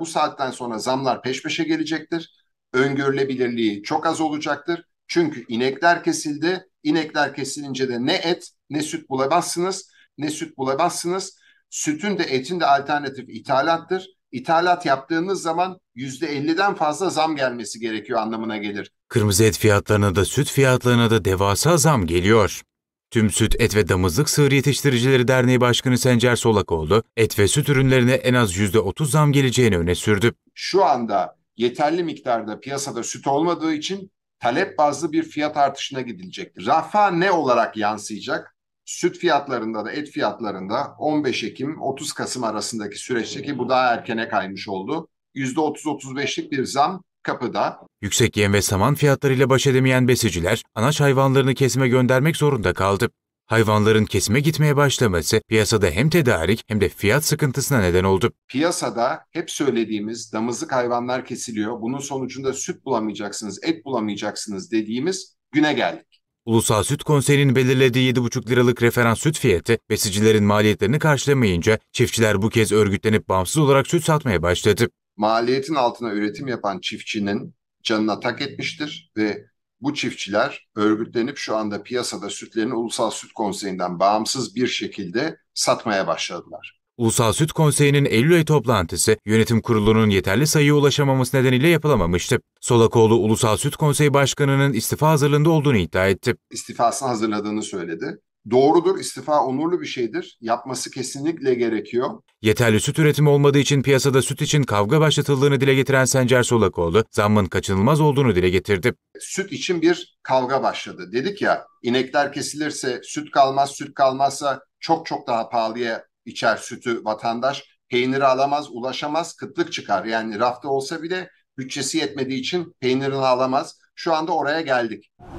bu saatten sonra zamlar peş peşe gelecektir. Öngörülebilirliği çok az olacaktır. Çünkü inekler kesildi. İnekler kesilince de ne et ne süt bulamazsınız. Ne süt bulamazsınız. Sütün de etin de alternatif ithalattır. İthalat yaptığınız zaman %50'den fazla zam gelmesi gerekiyor anlamına gelir. Kırmızı et fiyatlarına da süt fiyatlarına da devasa zam geliyor. Tüm Süt, Et ve Damızlık Sığır Yetiştiricileri Derneği Başkanı Sencer Solakoğlu, et ve süt ürünlerine en az %30 zam geleceğini öne sürdü. Şu anda yeterli miktarda piyasada süt olmadığı için talep bazlı bir fiyat artışına gidilecektir. Rafa ne olarak yansıyacak? Süt fiyatlarında da et fiyatlarında 15 Ekim 30 Kasım arasındaki süreçteki bu daha erkene kaymış oldu. %30-35'lik bir zam kapıda. Yüksek yem ve saman fiyatlarıyla baş edemeyen besiciler anaç hayvanlarını kesime göndermek zorunda kaldı. Hayvanların kesime gitmeye başlaması piyasada hem tedarik hem de fiyat sıkıntısına neden oldu. Piyasada hep söylediğimiz damızlık hayvanlar kesiliyor. Bunun sonucunda süt bulamayacaksınız, et bulamayacaksınız dediğimiz güne geldik. Ulusal Süt Konseyi'nin belirlediği 7,5 liralık referans süt fiyatı besicilerin maliyetlerini karşılamayınca çiftçiler bu kez örgütlenip bağımsız olarak süt satmaya başladı maliyetin altına üretim yapan çiftçinin canına tak etmiştir ve bu çiftçiler örgütlenip şu anda piyasada sütlerini Ulusal Süt Konseyi'nden bağımsız bir şekilde satmaya başladılar. Ulusal Süt Konseyi'nin Eylül ayı toplantısı yönetim kurulunun yeterli sayıya ulaşamaması nedeniyle yapılamamıştı. Solakoğlu Ulusal Süt Konseyi Başkanı'nın istifa hazırlığında olduğunu iddia etti. İstifasını hazırladığını söyledi doğrudur. İstifa onurlu bir şeydir. Yapması kesinlikle gerekiyor. Yeterli süt üretimi olmadığı için piyasada süt için kavga başlatıldığını dile getiren Sencer Solakoğlu, zammın kaçınılmaz olduğunu dile getirdi. Süt için bir kavga başladı. Dedik ya, inekler kesilirse süt kalmaz, süt kalmazsa çok çok daha pahalıya içer sütü vatandaş. Peyniri alamaz, ulaşamaz, kıtlık çıkar. Yani rafta olsa bile bütçesi yetmediği için peynirini alamaz. Şu anda oraya geldik.